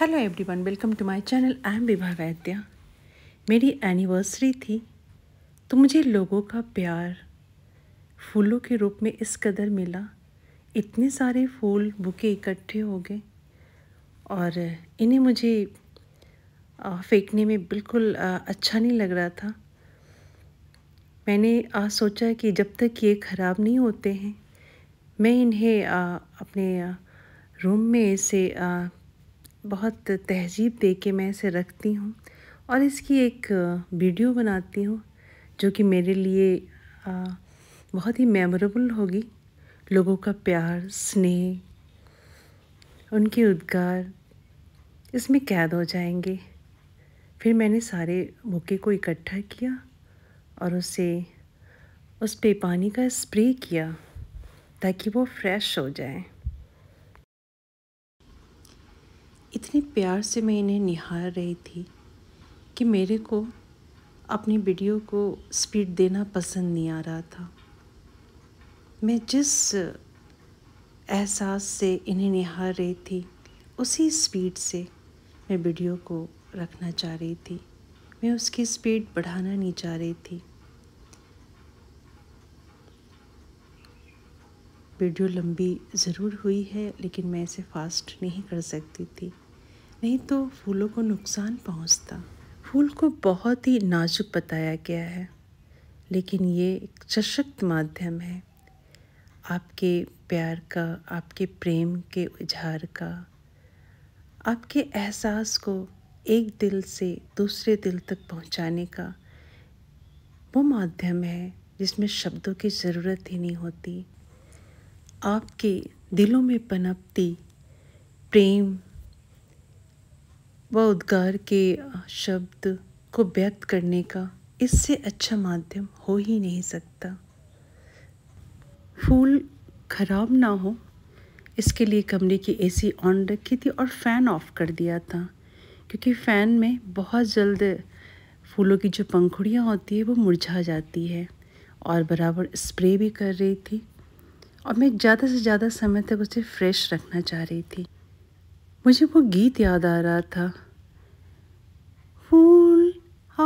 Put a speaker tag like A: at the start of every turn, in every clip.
A: Hello everyone welcome to my channel I am Vibha Vaidya मेरी anniversary थी तो मुझे लोगों का प्यार फूलों के रूप में इस कदर मिला इतने सारे फूल बुके इकट्ठे हो गए और इन्हें मुझे फेंकने में बिल्कुल अच्छा नहीं लग रहा था मैंने आ, सोचा कि जब तक ये ख़राब नहीं होते हैं मैं इन्हें अपने रूम में से बहुत तहजीब दे के मैं इसे रखती हूँ और इसकी एक वीडियो बनाती हूँ जो कि मेरे लिए बहुत ही मेमोरेबल होगी लोगों का प्यार स्नेह उनके उद्गार इसमें कैद हो जाएंगे फिर मैंने सारे बुके को इकट्ठा किया और उसे उस पे पानी का स्प्रे किया ताकि वो फ्रेश हो जाए इतने प्यार से मैं इन्हें निहार रही थी कि मेरे को अपनी वीडियो को स्पीड देना पसंद नहीं आ रहा था मैं जिस एहसास से इन्हें निहार रही थी उसी स्पीड से मैं वीडियो को रखना चाह रही थी मैं उसकी स्पीड बढ़ाना नहीं चाह रही थी वीडियो लंबी ज़रूर हुई है लेकिन मैं इसे फास्ट नहीं कर सकती थी नहीं तो फूलों को नुकसान पहुंचता। फूल को बहुत ही नाजुक बताया गया है लेकिन ये एक सशक्त माध्यम है आपके प्यार का आपके प्रेम के इजहार का आपके एहसास को एक दिल से दूसरे दिल तक पहुंचाने का वो माध्यम है जिसमें शब्दों की ज़रूरत ही नहीं होती आपके दिलों में पनपती प्रेम व उद्गार के शब्द को व्यक्त करने का इससे अच्छा माध्यम हो ही नहीं सकता फूल खराब ना हो इसके लिए कमरे की एसी ऑन रखी थी और फ़ैन ऑफ कर दिया था क्योंकि फ़ैन में बहुत जल्द फूलों की जो पंखुड़ियाँ होती है वो मुरझा जाती है और बराबर स्प्रे भी कर रही थी और मैं ज़्यादा से ज़्यादा समय तक उसे फ्रेश रखना चाह रही थी मुझे वो गीत याद आ रहा था फूल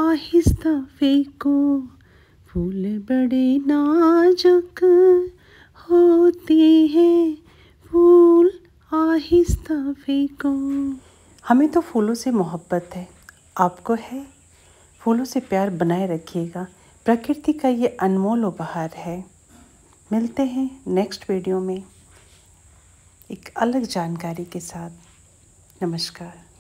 A: आहिस्ता फेंको फूल बड़े नाजुक होते हैं फूल आहिस्ता फेंको हमें तो फूलों से मोहब्बत है आपको है फूलों से प्यार बनाए रखिएगा प्रकृति का ये अनमोल उपहार है मिलते हैं नेक्स्ट वीडियो में एक अलग जानकारी के साथ नमस्कार